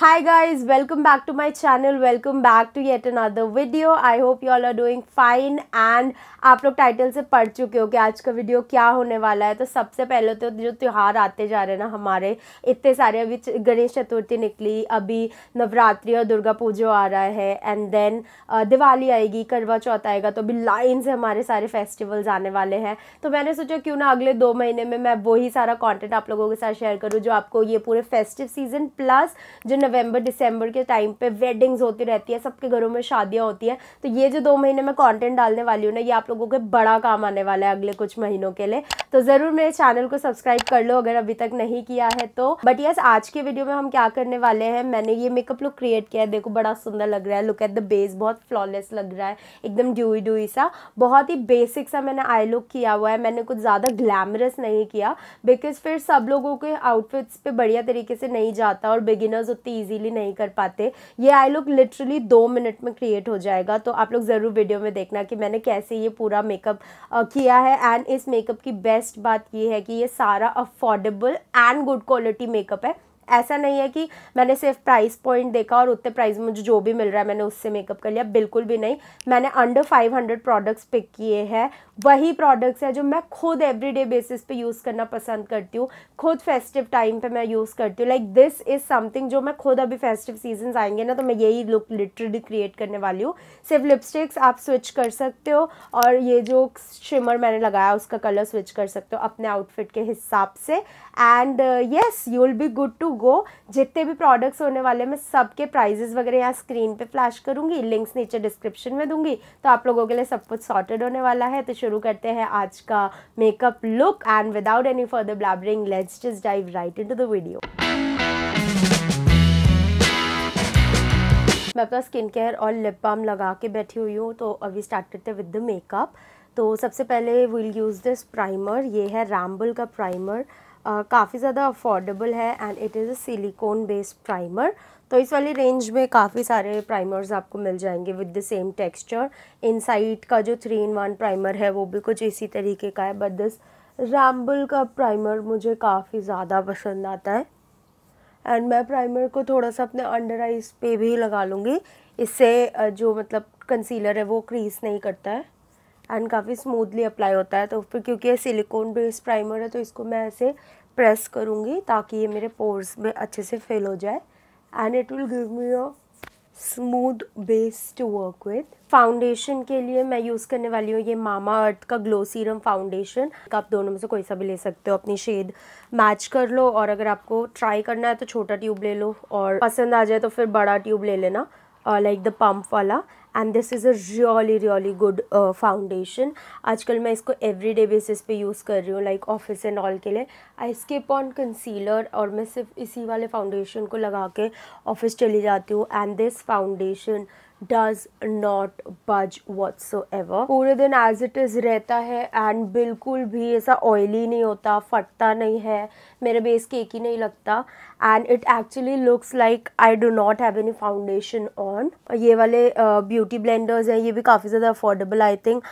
hi guys welcome back to my channel welcome back to yet another video i hope you all are doing fine and आप लोग title से पढ़ चुके हो कि आज का वीडियो क्या होने वाला है तो सबसे पहले तो जो त्यौहार आते जा रहे हैं ना हमारे इतने सारे अभी गणेश चतुर्थी निकली अभी नवरात्रि और दुर्गा पूजा आ रहा है एंड देन दिवाली आएगी करवा चौथ आएगा तो अभी लाइन से हमारे सारे फेस्टिवल्स आने वाले हैं तो मैंने सोचा क्यों ना अगले दो महीने में मैं वही सारा कॉन्टेंट आप लोगों के साथ शेयर करूँ जो आपको ये पूरे फेस्टिव सीजन प्लस जो नवंबर दिसंबर के टाइम पे वेडिंग्स होती रहती है सबके घरों में शादियां होती है तो ये जो दो महीने में कॉन्टेंट डालने वाली हूँ ना ये आप लोगों के बड़ा काम आने वाला है अगले कुछ महीनों के लिए तो ज़रूर मेरे चैनल को सब्सक्राइब कर लो अगर अभी तक नहीं किया है तो बट यस आज के वीडियो में हम क्या करने वाले हैं मैंने ये मेकअप लुक क्रिएट किया है देखो बड़ा सुंदर लग रहा है लुक एट द बेस बहुत फ्लॉलेस लग रहा है एकदम ड्यूई ड्यूई सा बहुत ही बेसिक सा मैंने आई लुक किया हुआ है मैंने कुछ ज़्यादा ग्लैमरस नहीं किया बिकॉज फिर सब लोगों के आउटफिट्स पे बढ़िया तरीके से नहीं जाता और बिगिनर्स उतनी इजीली नहीं कर पाते ये आई लुक लिटरली दो मिनट में क्रिएट हो जाएगा तो आप लोग ज़रूर वीडियो में देखना कि मैंने कैसे ये पूरा मेकअप किया है एंड इस मेकअप की बेस्ट बात ये है कि ये सारा affordable and good quality makeup है ऐसा नहीं है कि मैंने सिर्फ प्राइस पॉइंट देखा और उतने प्राइस में मुझे जो भी मिल रहा है मैंने उससे मेकअप कर लिया बिल्कुल भी नहीं मैंने अंडर 500 प्रोडक्ट्स पिक किए हैं वही प्रोडक्ट्स हैं जो मैं खुद एवरीडे बेसिस पे यूज़ करना पसंद करती हूँ खुद फेस्टिव टाइम पे मैं यूज़ करती हूँ लाइक दिस इज़ समथिंग जो मैं खुद अभी फेस्टिव सीजन आएंगे ना तो मैं यही लुक लिटरली क्रिएट करने वाली हूँ सिर्फ लिपस्टिक्स आप स्विच कर सकते हो और ये जो शिमर मैंने लगाया उसका कलर स्विच कर सकते हो अपने आउटफिट के हिसाब से and yes you will be good to to go जितने भी प्रोडक्ट्स होने वाले मैं सबके प्राइजेस वगैरह यहाँ स्क्रीन पे फ्लैश करूँगी लिंक्स नीचे डिस्क्रिप्शन में दूंगी तो आप लोगों के लिए सब कुछ सॉर्टेड होने वाला है तो शुरू करते हैं आज का makeup look and without any further blabbering let's just dive right in the video मैं अपना स्किन केयर और लिप बाम लगा के बैठी हुई हूँ तो अभी स्टार्ट करते हैं विद द मेकअप तो सबसे पहले वील यूज़ दिस प्राइमर ये है रैम्बल का प्राइमर काफ़ी ज़्यादा अफोर्डेबल है and it is a silicone based primer तो इस वाली रेंज में काफ़ी सारे प्राइमर्स आपको मिल जाएंगे with the same texture insight का जो थ्री इन वन प्राइमर है वो भी कुछ इसी तरीके का है बट दिस रैम्बल का प्राइमर मुझे काफ़ी ज़्यादा पसंद आता है एंड मैं प्राइमर को थोड़ा सा अपने अंडर आइज पे भी लगा लूँगी इससे जो मतलब कंसीलर है वो क्रीज नहीं करता है एंड काफ़ी स्मूथली अप्लाई होता है तो फिर क्योंकि ये सिलिकॉन बेस्ड प्राइमर है तो इसको मैं ऐसे प्रेस करूँगी ताकि ये मेरे पोर्स में अच्छे से फिल हो जाए and it will give me a smooth base to work with foundation के लिए मैं यूज़ करने वाली हूँ ये मामा अर्थ का ग्लो सीरम फाउंडेशन आप दोनों में से कोई सा भी ले सकते हो अपनी शेड मैच कर लो और अगर आपको ट्राई करना है तो छोटा ट्यूब ले लो और पसंद आ जाए तो फिर बड़ा ट्यूब ले लेना लाइक द पम्प वाला and this is a really really good foundation आजकल मैं इसको एवरी डे बेसिस पे यूज़ कर रही हूँ लाइक ऑफिस एंड ऑल के लिए आई स्किप ऑन कंसीलर और मैं सिर्फ इसी वाले फाउंडेशन को लगा के ऑफिस चली जाती हूँ and this foundation does not budge ever पूरे दिन एज इट इज़ रहता है एंड बिल्कुल भी ऐसा ऑयली नहीं होता फटता नहीं है मेरे बेस केक ही नहीं लगता and it actually looks like I do not have any foundation on ये वाले ब्यूटी ब्लेंडर्स हैं ये भी काफ़ी ज़्यादा affordable I think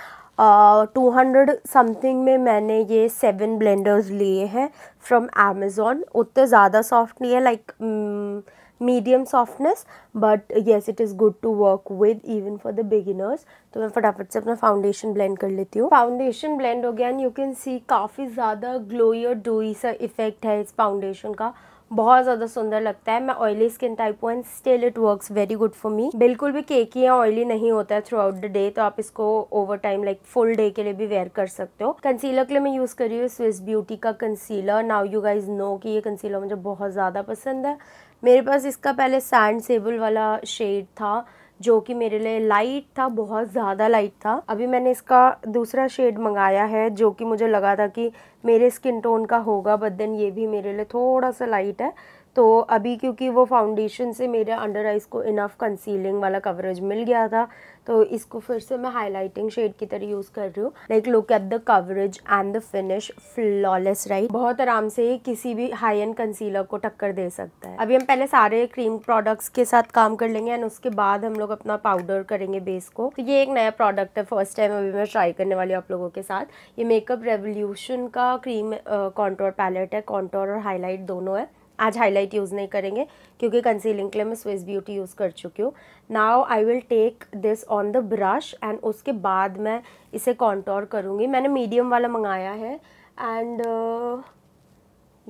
two hundred something में मैंने ये सेवन ब्लेंडर्स लिए हैं फ्रॉम एमेजोन उतने ज़्यादा सॉफ्ट नहीं है like like, um, medium softness but yes it is good to work with even for the beginners तो मैं फटाफट से अपना फाउंडेशन ब्लेंड कर लेती हूँ फाउंडेशन ब्लेंड हो गया एंड यू कैन सी काफ़ी ज़्यादा ग्लोई और डोई सा इफेक्ट है इस फाउंडेशन का बहुत ज़्यादा सुंदर लगता है मैं ऑयली स्किन टाइप हूँ and still it works very good for me बिल्कुल भी केकी या ऑयली नहीं होता है थ्रू आउट द डे तो आप इसको over time like full day के लिए भी वेयर कर सकते हो कंसीलर के लिए मैं यूज़ कर रही हूँ स्विस ब्यूटी का concealer now you guys know कि ये कंसीलर मुझे बहुत ज़्यादा पसंद है मेरे पास इसका पहले सैंड सेबल वाला शेड था जो कि मेरे लिए लाइट था बहुत ज़्यादा लाइट था अभी मैंने इसका दूसरा शेड मंगाया है जो कि मुझे लगा था कि मेरे स्किन टोन का होगा बट देन ये भी मेरे लिए थोड़ा सा लाइट है तो अभी क्योंकि वो फाउंडेशन से मेरे अंडर आइज़ को इनफ कंसीलिंग वाला कवरेज मिल गया था तो इसको फिर से मैं हाइलाइटिंग शेड की तरह यूज़ कर रही हूँ like look at the coverage and the finish flawless right बहुत आराम से किसी भी हाई एंड कंसीलर को टक्कर दे सकता है अभी हम पहले सारे क्रीम प्रोडक्ट्स के साथ काम कर लेंगे एंड उसके बाद हम लोग अपना पाउडर करेंगे बेस को तो ये एक नया प्रोडक्ट है फर्स्ट टाइम अभी मैं ट्राई करने वाली हूँ आप लोगों के साथ ये मेकअप रेवोल्यूशन का क्रीम कॉन्टोर पैलेट है कॉन्टोर और हाईलाइट दोनों है आज हाईलाइट यूज़ नहीं करेंगे क्योंकि कंसीलिंग के लिए मैं स्विस ब्यूटी यूज़ कर चुकी हूँ now I will take this on the brush and उसके बाद मैं इसे कॉन्टोर करूँगी मैंने मीडियम वाला मंगाया है and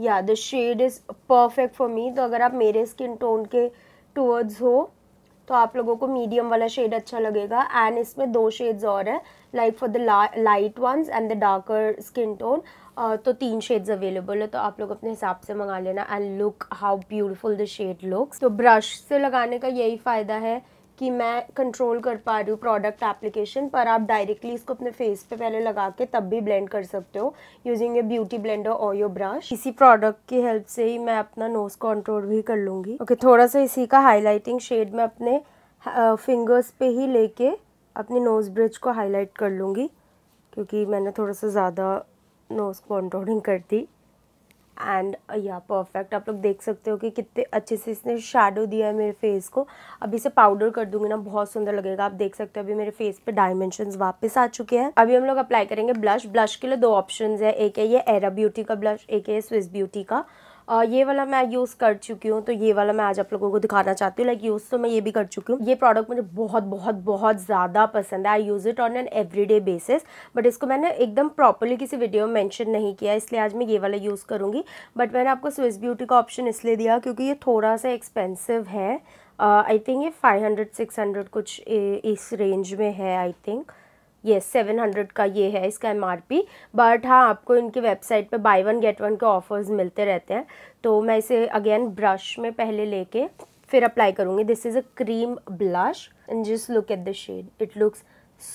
yeah the shade is perfect for me तो अगर आप मेरे स्किन टोन के टूवर्ड्स हो तो आप लोगों को मीडियम वाला शेड अच्छा लगेगा एंड इसमें दो शेड्स और है like for the light ones and the darker skin tone तो तीन शेड्स अवेलेबल है तो आप लोग अपने हिसाब से मंगा लेना and look how beautiful the shade looks तो ब्रश से लगाने का यही फ़ायदा है कि मैं कंट्रोल कर पा रही हूँ प्रोडक्ट एप्लीकेशन पर आप डायरेक्टली इसको अपने फेस पे पहले लगा के तब भी ब्लेंड कर सकते हो यूजिंग ए ब्यूटी ब्लेंडर और योर ब्रश इसी प्रोडक्ट की हेल्प से ही मैं अपना नोज कंट्रोल भी कर लूँगी ओके okay, थोड़ा सा इसी का हाईलाइटिंग शेड मैं अपने फिंगर्स पे ही लेके अपने नोज ब्रिज को हाईलाइट कर लूँगी क्योंकि मैंने थोड़ा सा ज़्यादा नोज कॉन्ट्रोलिंग कर दी एंड या परफेक्ट आप लोग देख सकते हो कि कितने अच्छे से इसने शेडो दिया है मेरे फेस को अभी इसे पाउडर कर दूंगी ना बहुत सुंदर लगेगा आप देख सकते हो अभी मेरे फेस पे डायमेंशन वापस आ चुके हैं अभी हम लोग अप्लाई करेंगे ब्लश ब्लश के लिए दो ऑप्शन है एक है ये एरा ब्यूटी का ब्लश एक है स्विस ब्यूटी का ये वाला मैं यूज़ कर चुकी हूँ तो ये वाला मैं आज आप लोगों को दिखाना चाहती हूँ लाइक यूज़ तो मैं ये भी कर चुकी हूँ ये प्रोडक्ट मुझे बहुत बहुत बहुत ज़्यादा पसंद है I use it on an everyday basis but इसको मैंने एकदम प्रॉपरली किसी वीडियो में मैंशन नहीं किया इसलिए आज मैं ये वाला यूज़ करूँगी बट मैंने आपको स्विस ब्यूटी का ऑप्शन इसलिए दिया क्योंकि ये थोड़ा सा एक्सपेंसिव है आई uh, थिंक ये फाइव हंड्रेड सिक्स हंड्रेड कुछ ए, इस रेंज में है आई थिंक ये सेवन हंड्रेड का ये है इसका एम आर पी बट हाँ आपको इनकी वेबसाइट पे बाय वन गेट वन के ऑफर्स मिलते रहते हैं तो मैं इसे अगेन ब्रश में पहले लेके फिर अप्लाई करूँगी this is a cream blush and just look at the shade it looks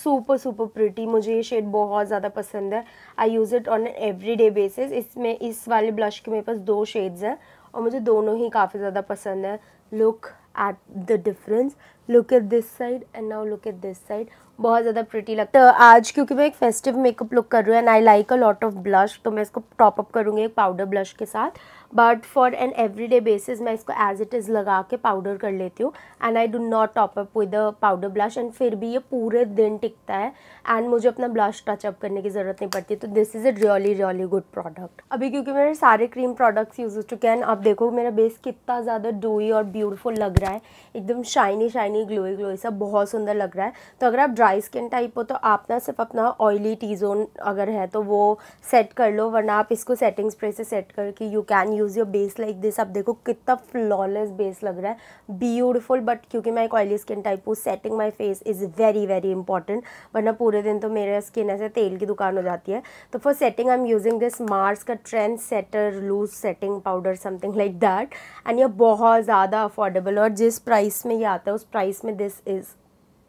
super super pretty मुझे ये शेड बहुत ज़्यादा पसंद है I use it on every day basis इसमें इस वाले ब्लश के मेरे पास दो शेड्स हैं और मुझे दोनों ही काफ़ी ज़्यादा पसंद है look at the difference look at this side and now look at this side बहुत ज़्यादा प्रिटी लगता है आज क्योंकि मैं एक फेस्टिव मेकअप लुक कर रही हूँ and I like a lot of blush तो मैं इसको टॉपअप करूँगी एक पाउडर ब्लश के साथ but for an every day basis मैं इसको एज इट इज़ लगा के पाउडर कर लेती हूँ and I do not top up with a powder blush and फिर भी ये पूरे दिन टिकता है एंड मुझे अपना ब्लश टचअप करने की ज़रूरत नहीं पड़ती तो this is a really really good product अभी क्योंकि मेरे सारे क्रीम प्रोडक्ट्स यूज़ हो चुके हैं आप देखो मेरा बेस कितना ज़्यादा डोई और ब्यूटिफुल लग रहा है एकदम शाइनी शाइनी ग्लोई ग्लोई सब बहुत सुंदर लग रहा है तो अगर आप ड्राई स्किन टाइप हो तो आप ना सिर्फ अपना ऑयली टी जोन अगर है तो वो सेट कर लो वरना आप इसको सेटिंग स्प्रे से सेट करके you can use your base like this आप देखो कितना फ्लॉलेस बेस लग रहा है ब्यूटिफुल बट क्योंकि मैं एक ऑयली स्किन टाइप हूँ setting my face is very very important वरना पूरे दिन तो मेरे स्किन ऐसे तेल की दुकान हो जाती है तो for setting I am using this Mars का trend setter loose setting powder something like that and यह बहुत ज़्यादा अफोर्डेबल और जिस प्राइस में ये आता है उस प्राइस में this is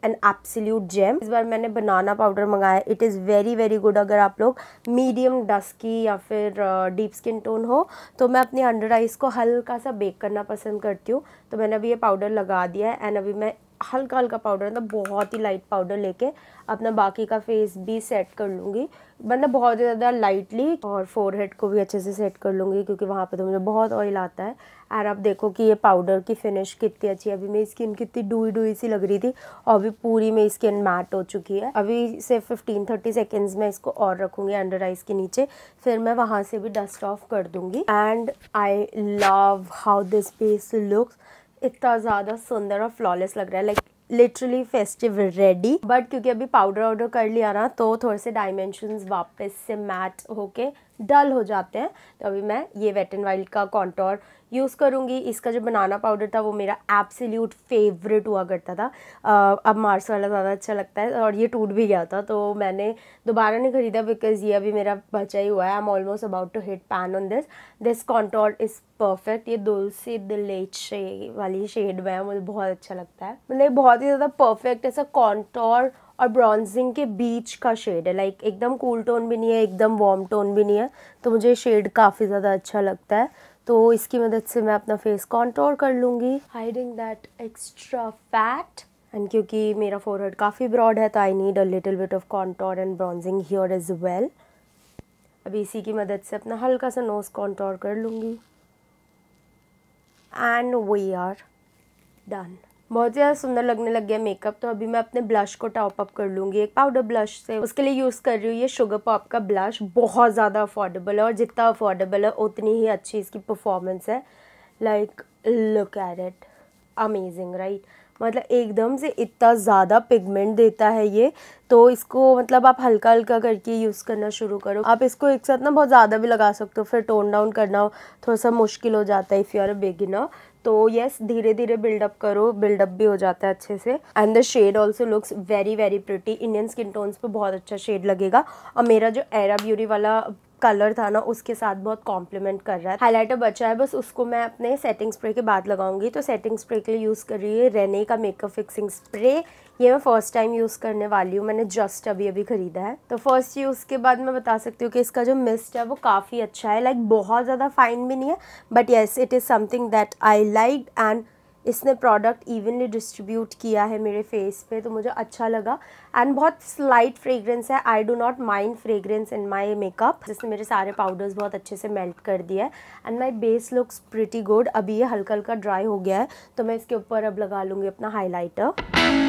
an absolute gem इस बार मैंने बनाना पाउडर मंगाया it is very very good अगर आप लोग मीडियम डस्की या फिर डीप स्किन टोन हो तो मैं अपनी अंडर आइज़ को हल्का सा बेक करना पसंद करती हूँ तो मैंने अभी ये पाउडर लगा दिया है एंड अभी मैं हल्का हल्का पाउडर मतलब बहुत ही लाइट पाउडर लेके अपना बाकी का फेस भी सेट कर लूँगी मतलब बहुत ही ज़्यादा लाइटली और फोरहेड को भी अच्छे से सेट कर लूँगी क्योंकि वहाँ पे तो मुझे बहुत ऑयल आता है और आप देखो कि ये पाउडर की फिनिश कितनी अच्छी है अभी मेरी स्किन कितनी डुई डुई सी लग रही थी और अभी पूरी मेरी स्किन मैट हो चुकी है अभी से फिफ्टीन थर्टी सेकेंड्स में इसको और रखूँगी अंडर आइज के नीचे फिर मैं वहाँ से भी डस्ट ऑफ कर दूँगी and I love how this face looks इतना ज़्यादा सुंदर और फ्लॉलेस लग रहा है like literally festive ready but क्योंकि अभी पाउडर ऑर्डर कर लिया ना तो थोड़े से डायमेंशंस वापस से मैट होके डल हो जाते हैं तो अभी मैं ये वेट एंड वाइल्ड का कॉन्टोर यूज़ करूँगी इसका जो बनाना पाउडर था वो मेरा एब्सोल्यूट फेवरेट हुआ करता था अब मार्स वाला ज़्यादा अच्छा लगता है और ये टूट भी गया था तो मैंने दोबारा नहीं ख़रीदा बिकॉज़ ये अभी मेरा बचा ही हुआ है I am almost about to hit pan on this this contour is perfect ये दो से दिलेट शे, वाली शेड में है मुझे बहुत अच्छा लगता है मतलब बहुत ही ज़्यादा परफेक्ट ऐसा कॉन्टोर और ब्रॉन्जिंग के बीच का शेड है लाइक एकदम कूल टोन भी नहीं है एकदम वार्म टोन भी नहीं है तो मुझे शेड काफ़ी ज़्यादा अच्छा लगता है तो इसकी मदद से मैं अपना फेस कॉन्टोर कर लूँगी hiding that extra fat and क्योंकि मेरा फोरहेड काफ़ी ब्रॉड है तो I need a little bit of contour and bronzing here is well अभी इसी की मदद से अपना हल्का सा नोज़ कॉन्टोर कर लूँगी एंड वी आर डन बहुत ज़्यादा सुंदर लगने लग गया मेकअप तो अभी मैं अपने ब्लश को टॉप अप कर लूँगी एक पाउडर ब्लश से उसके लिए यूज़ कर रही हूँ ये शुगर पॉप का ब्लश बहुत ज़्यादा अफोर्डेबल है और जितना अफोर्डेबल है उतनी ही अच्छी इसकी परफॉर्मेंस है like look at it amazing right मतलब एकदम से इतना ज़्यादा पिगमेंट देता है ये तो इसको मतलब आप हल्का हल्का करके यूज़ करना शुरू करो आप इसको एक साथ ना बहुत ज़्यादा भी लगा सकते हो फिर टोन डाउन करना थोड़ा सा मुश्किल हो जाता है if you are a beginner तो यस धीरे धीरे बिल्डअप करो बिल्डअप भी हो जाता है अच्छे से and the shade also looks very very pretty Indian skin tones पे बहुत अच्छा शेड लगेगा और मेरा जो एरा ब्यूटी वाला कलर था ना उसके साथ बहुत कॉम्प्लीमेंट कर रहा है हाईलाइटर बचा है बस उसको मैं अपने सेटिंग स्प्रे के बाद लगाऊंगी तो सेटिंग स्प्रे के लिए यूज़ कर रही है रेने का मेकअप फिक्सिंग स्प्रे ये मैं फर्स्ट टाइम यूज़ करने वाली हूँ मैंने जस्ट अभी अभी ख़रीदा है तो फर्स्ट यूज़ के बाद मैं बता सकती हूँ कि इसका जो मिस्ट है वो काफ़ी अच्छा है लाइक like, बहुत ज़्यादा फाइन भी नहीं है but yes it is something that I like and इसने प्रोडक्ट इवनली डिस्ट्रीब्यूट किया है मेरे फेस पे तो मुझे अच्छा लगा एंड बहुत स्लाइट फ्रेगरेंस है I do not mind fragrance in my makeup जिसने मेरे सारे पाउडर्स बहुत अच्छे से मेल्ट कर दिया है and my base looks pretty good अभी ये हल्का हल्का ड्राई हो गया है तो मैं इसके ऊपर अब लगा लूँगी अपना हाईलाइटर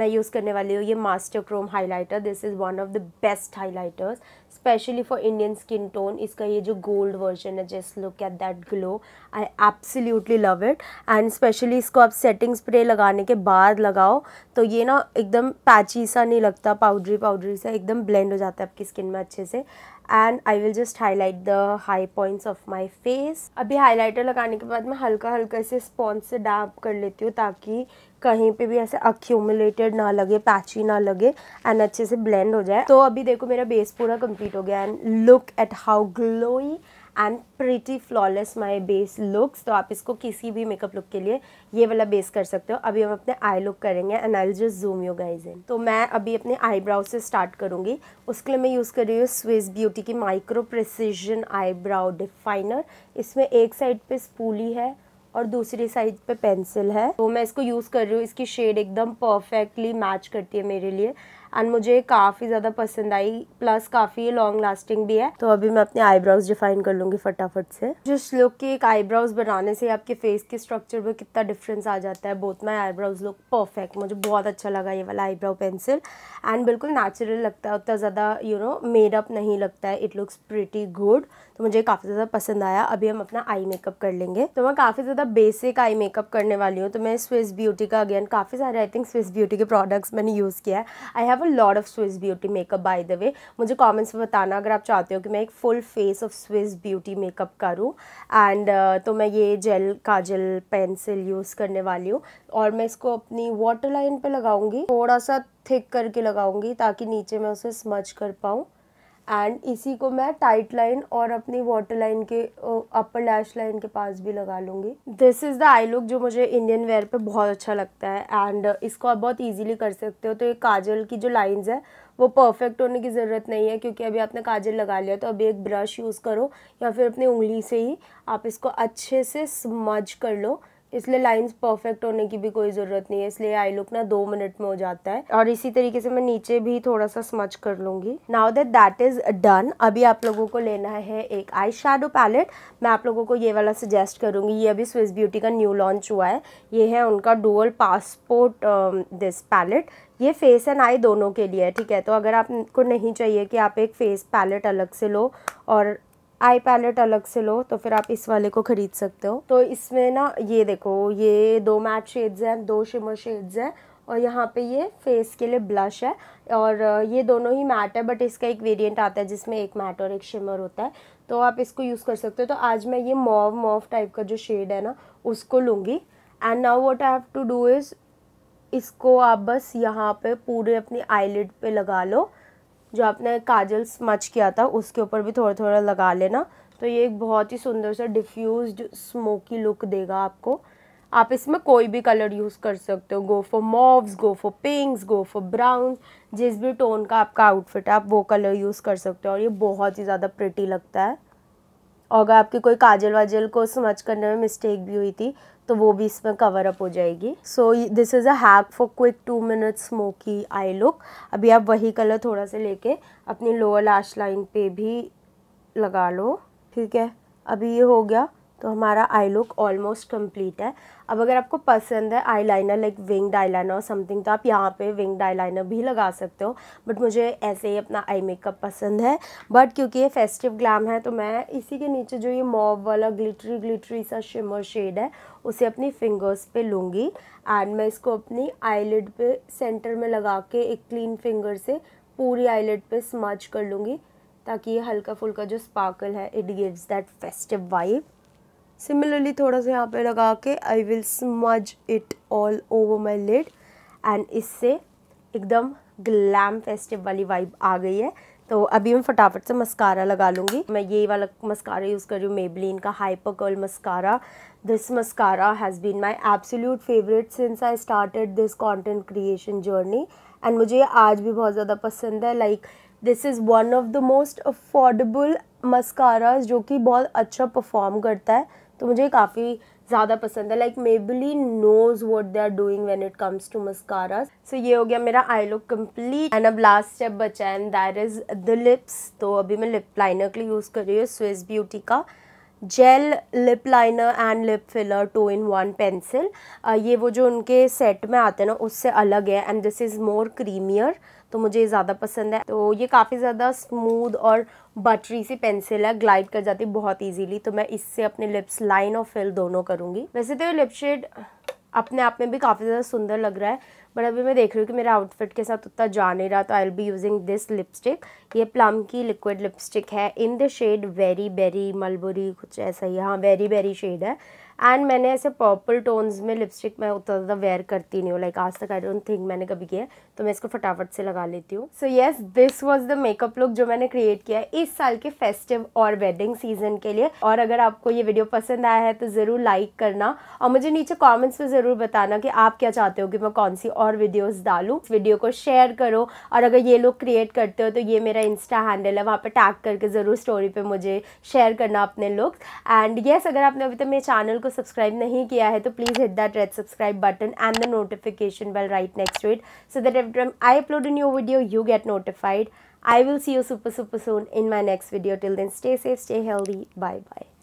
मैं यूज़ करने वाली हूँ ये master chrome highlighter this is one of the best highlighters specially for Indian skin tone इसका ये जो गोल्ड वर्जन है just look at that glow I absolutely love it and specially इसको आप सेटिंग स्प्रे लगाने के बाद लगाओ तो ये ना एकदम पैची सा नहीं लगता पाउडरी पाउडरी सा एकदम ब्लेंड हो जाता है आपकी स्किन में अच्छे से and I will just highlight the high points of my face अभी हाईलाइटर लगाने के बाद मैं हल्का हल्का इसे स्पॉन्ज से डैप कर लेती हूँ ताकि कहीं पे भी ऐसे अक्यूमुलेटेड ना लगे पैची ना लगे एंड अच्छे से ब्लेंड हो जाए तो अभी देखो मेरा बेस पूरा कंप्लीट हो गया and look at how glowy and pretty flawless my base looks तो आप इसको किसी भी मेकअप लुक के लिए ये वाला बेस कर सकते हो अभी हम अपने आई लुक करेंगे and I just zoom you guys in तो मैं अभी अपने आईब्राउ से स्टार्ट करूँगी उसके लिए मैं यूज़ कर रही हूँ स्विस ब्यूटी की माइक्रो प्रिसीजन आईब्राउ डिफाइनर इसमें एक साइड पर स्पूली है और दूसरी साइड पे पेंसिल है तो मैं इसको यूज़ कर रही हूँ इसकी शेड एकदम परफेक्टली मैच करती है मेरे लिए एंड मुझे काफ़ी ज़्यादा पसंद आई प्लस काफ़ी लॉन्ग लास्टिंग भी है तो अभी मैं अपने आईब्राउज डिफाइन कर लूँगी फटाफट से जिस लुक के एक आईब्राउज बनाने से आपके फेस के स्ट्रक्चर में कितना डिफरेंस आ जाता है both my eyebrows look perfect मुझे बहुत अच्छा लगा ये वाला आईब्राउ पेंसिल एंड बिल्कुल नेचुरल लगता है उतना ज़्यादा यू नो मेडअप नहीं लगता है इट लुक्स प्रिटी गुड तो मुझे काफ़ी ज़्यादा पसंद आया अभी हम अपना आई मेकअप कर लेंगे तो मैं काफ़ी ज़्यादा बेसिक आई मेकअप करने वाली हूँ तो मैं स्विस ब्यूटी का अगेन काफ़ी सारे आई थिंक स्विस ब्यूटी के प्रोडक्ट्स मैंने यूज़ किया है I have have a load of Swiss beauty makeup by the way मुझे कमेंट्स में बताना अगर आप चाहते हो कि मैं एक full face of Swiss beauty makeup करूँ एंड uh, तो मैं ये जेल काजल पेंसिल यूज़ करने वाली हूँ और मैं इसको अपनी वाटर लाइन पर लगाऊँगी थोड़ा सा थिक करके लगाऊँगी ताकि नीचे मैं उसे स्मच कर पाऊँ एंड इसी को मैं टाइट लाइन और अपनी वाटर लाइन के अपर लैश लाइन के पास भी लगा लूँगी this is the eye look जो मुझे इंडियन वेयर पे बहुत अच्छा लगता है एंड इसको आप बहुत इजीली कर सकते हो तो ये काजल की जो लाइंस है वो परफेक्ट होने की ज़रूरत नहीं है क्योंकि अभी आपने काजल लगा लिया तो अभी एक ब्रश यूज़ करो या फिर अपनी उंगली से ही आप इसको अच्छे से स्मज कर लो इसलिए लाइंस परफेक्ट होने की भी कोई ज़रूरत नहीं है इसलिए आई लुक ना दो मिनट में हो जाता है और इसी तरीके से मैं नीचे भी थोड़ा सा स्मच कर लूँगी now that that is done अभी आप लोगों को लेना है एक आई शेडो पैलेट मैं आप लोगों को ये वाला सजेस्ट करूँगी ये अभी स्विस ब्यूटी का न्यू लॉन्च हुआ है ये है उनका डुअल पासपोर्ट दिस पैलेट ये फेस एंड आई दोनों के लिए है ठीक है तो अगर आपको नहीं चाहिए कि आप एक फेस पैलेट अलग से लो और आई पैलेट अलग से लो तो फिर आप इस वाले को ख़रीद सकते हो तो इसमें ना ये देखो ये दो मैट शेड्स हैं दो शिमर शेड्स हैं और यहाँ पे ये फेस के लिए ब्लश है और ये दोनों ही मैट है बट इसका एक वेरिएंट आता है जिसमें एक मैट और एक शिमर होता है तो आप इसको यूज़ कर सकते हो तो आज मैं ये मॉव मॉव टाइप का जो शेड है ना उसको लूँगी and now what I have to do is इसको आप बस यहाँ पर पूरे अपनी आईलिड पर लगा लो जो आपने काजल स्मच किया था उसके ऊपर भी थोड़ा थोड़ा लगा लेना तो ये एक बहुत ही सुंदर सा डिफ्यूज स्मोकी लुक देगा आपको आप इसमें कोई भी कलर यूज़ कर सकते हो go for mauves go for pinks go for brown जिस भी टोन का आपका आउटफिट है आप वो कलर यूज़ कर सकते हो और ये बहुत ही ज़्यादा प्रिटी लगता है अगर आपकी कोई काजल वाजल को समझ करने में मिस्टेक भी हुई थी तो वो भी इसमें कवर अप हो जाएगी so this is a hack for quick two minute smoky eye look अभी आप वही कलर थोड़ा सा लेके अपनी लोअर लाश लाइन पे भी लगा लो ठीक है अभी ये हो गया तो हमारा आई लुक ऑलमोस्ट कंप्लीट है अब अगर आपको पसंद है आई लाइनर लाइक विंग डाई लाइनर और समथिंग तो आप यहाँ पे विंग डाई लाइनर भी लगा सकते हो बट मुझे ऐसे ही अपना आई मेकअप पसंद है बट क्योंकि ये फेस्टिव ग्लैम है तो मैं इसी के नीचे जो ये मॉव वाला ग्लिटरी ग्लिटरी सा शिमर शेड है उसे अपनी फिंगर्स पे लूँगी एंड मैं इसको अपनी आईलेट पर सेंटर में लगा के एक क्लीन फिंगर से पूरी आईलेट पर स्मच कर लूँगी ताकि ये हल्का फुल्का जो स्पार्कल है it gives that festive vibe similarly थोड़ा सा यहाँ पे लगा के I will smudge it all over my lid and इससे एकदम ग्लैम फेस्टिव वाली वाइब आ गई है तो अभी मैं फटाफट से मस्कारा लगा लूँगी मैं ये वाला मस्कारा यूज़ कर रही हूँ मेबलिन का hyper curl mascara this mascara has been my absolute favourite since I started this content creation journey and मुझे आज भी बहुत ज़्यादा पसंद है like this is one of the most affordable mascaras जो कि बहुत अच्छा परफॉर्म करता है तो मुझे काफ़ी ज़्यादा पसंद है like Maybelline knows what they are doing when it comes to mascara so ये हो गया मेरा आई लुक कम्प्लीट एंड अब लास्ट स्टेप बचा and there is the lips तो अभी मैं लिप लाइनर के लिए यूज़ कर रही हूँ स्विस ब्यूटी का gel lip liner and lip filler two in one pencil ये वो जो उनके सेट में आते हैं ना उससे अलग है and this is more creamier तो मुझे ज़्यादा पसंद है तो ये काफ़ी ज़्यादा स्मूद और बटरी सी पेंसिल है ग्लाइड कर जाती है बहुत ईजीली तो मैं इससे अपने लिप्स लाइन और फिल दोनों करूँगी वैसे तो ये लिप शेड अपने आप में भी काफ़ी ज़्यादा सुंदर लग रहा है बट अभी मैं देख रही हूँ कि मेरा आउटफिट के साथ उतना जा नहीं रहा तो I will be using this lipstick ये प्लम की लिक्विड लिपस्टिक है in the shade very berry mulberry कुछ ऐसा ही हाँ वेरी बेरी शेड है एंड मैंने ऐसे पर्पल टोन्स में लिपस्टिक मैं उतना ज़्यादा वेयर करती नहीं हूँ लाइक आज तक आई डोंट थिंक मैंने कभी किया है तो मैं इसको फटाफट से लगा लेती हूँ so yes this was the makeup look जो मैंने क्रिएट किया है इस साल के फेस्टिव और वेडिंग सीजन के लिए और अगर आपको ये वीडियो पसंद आया है तो ज़रूर लाइक करना और मुझे नीचे कॉमेंट्स में ज़रूर बताना कि आप क्या चाहते हो कि मैं कौन सी और वीडियोज़ डालूँ वीडियो को शेयर करो और अगर ये लोग क्रिएट करते हो तो ये मेरा इंस्टा हैंडल है वहाँ पर टैग करके ज़रूर स्टोरी पर मुझे शेयर करना अपने लुक एंड येस अगर आपने अभी तक मेरे चैनल को को सब्सक्राइब नहीं किया है तो please hit that red subscribe button and the notification bell right next to it so that every I upload in your video you get notified I will see you super super soon in my next video till then stay safe stay healthy bye bye